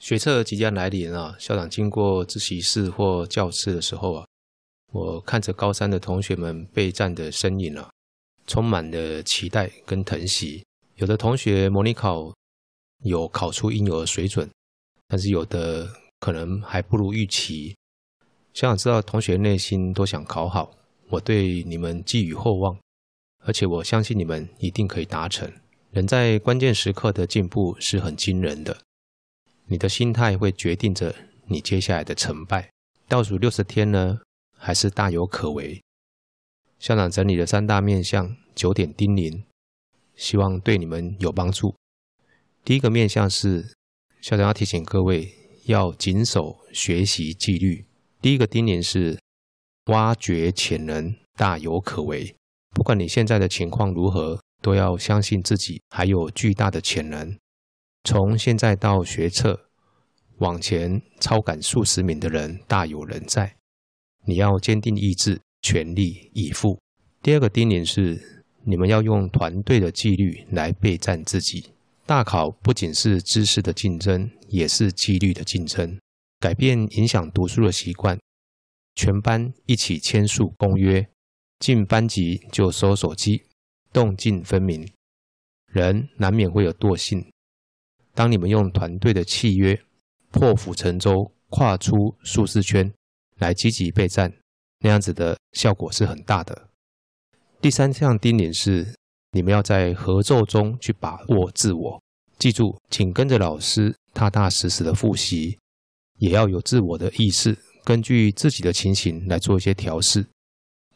学测即将来临啊，校长经过自习室或教室的时候啊，我看着高三的同学们备战的身影啊，充满了期待跟疼惜。有的同学模拟考有考出应有的水准，但是有的可能还不如预期。校长知道同学内心都想考好，我对你们寄予厚望，而且我相信你们一定可以达成。人在关键时刻的进步是很惊人的。你的心态会决定着你接下来的成败。倒数六十天呢，还是大有可为。校长整理了三大面向九点叮咛，希望对你们有帮助。第一个面向是，校长要提醒各位要谨守学习纪律。第一个叮咛是，挖掘潜能，大有可为。不管你现在的情况如何，都要相信自己还有巨大的潜能。从现在到学测，往前超赶数十名的人大有人在。你要坚定意志，全力以赴。第二个叮咛是，你们要用团队的纪律来备战自己。大考不仅是知识的竞争，也是纪律的竞争。改变影响读书的习惯，全班一起签署公约，进班级就收手机，动静分明。人难免会有惰性。当你们用团队的契约破釜沉舟，跨出舒适圈来积极备战，那样子的效果是很大的。第三项丁咛是，你们要在合奏中去把握自我，记住，请跟着老师踏踏实实的复习，也要有自我的意识，根据自己的情形来做一些调试，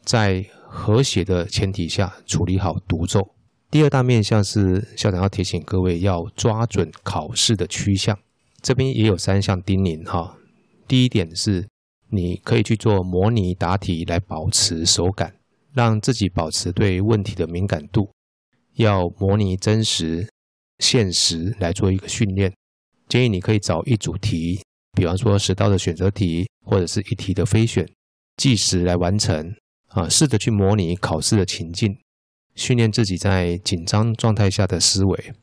在和谐的前提下处理好独奏。第二大面向是校长要提醒各位要抓准考试的趋向，这边也有三项叮咛哈。第一点是你可以去做模拟答题来保持手感，让自己保持对问题的敏感度，要模拟真实现实来做一个训练。建议你可以找一组题，比方说十道的选择题或者是一题的非选，计时来完成啊，试着去模拟考试的情境。训练自己在紧张状态下的思维，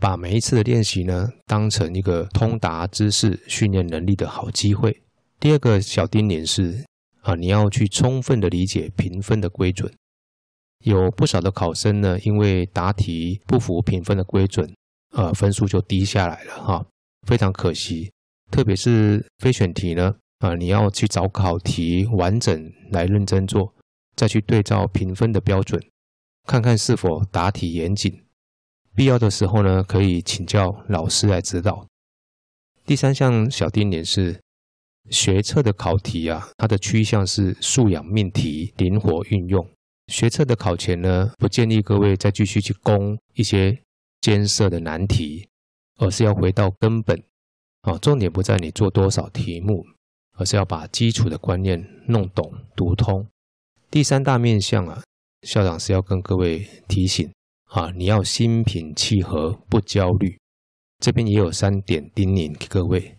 把每一次的练习呢当成一个通达知识、训练能力的好机会。第二个小丁点是啊，你要去充分的理解评分的规准。有不少的考生呢，因为答题不符评分的规准，呃，分数就低下来了哈，非常可惜。特别是非选题呢，啊，你要去找考题完整来认真做，再去对照评分的标准。看看是否答题严谨，必要的时候呢，可以请教老师来指导。第三项小定点是学测的考题啊，它的趋向是素养命题，灵活运用。学测的考前呢，不建议各位再继续去攻一些艰涩的难题，而是要回到根本啊，重点不在你做多少题目，而是要把基础的观念弄懂、读通。第三大面向啊。校长是要跟各位提醒啊，你要心平气和，不焦虑。这边也有三点叮咛给各位：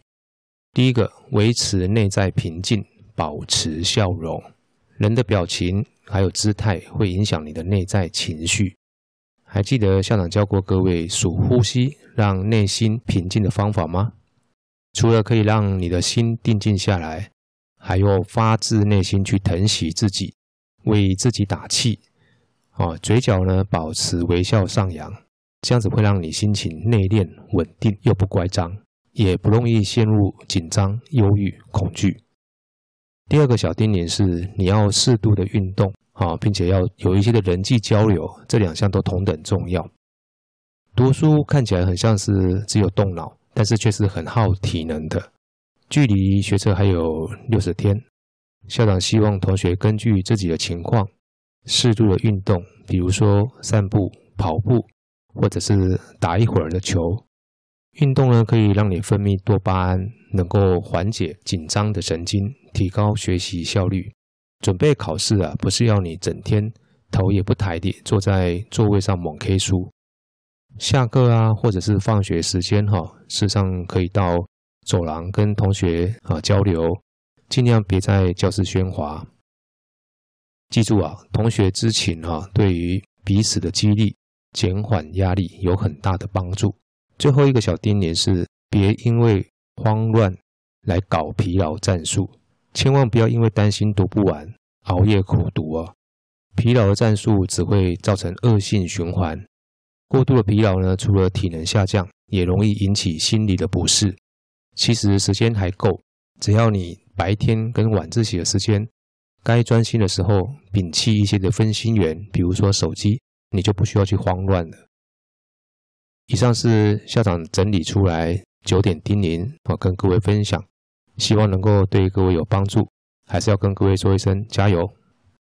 第一个，维持内在平静，保持笑容。人的表情还有姿态会影响你的内在情绪。还记得校长教过各位数呼吸，让内心平静的方法吗？除了可以让你的心定静下来，还要发自内心去疼惜自己，为自己打气。哦，嘴角呢保持微笑上扬，这样子会让你心情内敛、稳定又不乖张，也不容易陷入紧张、忧郁、恐惧。第二个小叮咛是，你要适度的运动啊，并且要有一些的人际交流，这两项都同等重要。读书看起来很像是只有动脑，但是却是很耗体能的。距离学车还有六十天，校长希望同学根据自己的情况。适度的运动，比如说散步、跑步，或者是打一会儿的球。运动呢，可以让你分泌多巴胺，能够缓解紧张的神经，提高学习效率。准备考试啊，不是要你整天头也不抬地坐在座位上猛 K 书。下课啊，或者是放学时间哈，实上可以到走廊跟同学啊交流，尽量别在教室喧哗。记住啊，同学之情啊，对于彼此的激励、减缓压力有很大的帮助。最后一个小叮咛是：别因为慌乱来搞疲劳战术，千万不要因为担心读不完熬夜苦读啊！疲劳的战术只会造成恶性循环。过度的疲劳呢，除了体能下降，也容易引起心理的不适。其实时间还够，只要你白天跟晚自习的时间。该专心的时候，摒弃一些的分心源，比如说手机，你就不需要去慌乱了。以上是校长整理出来九点叮咛，我跟各位分享，希望能够对各位有帮助。还是要跟各位说一声加油。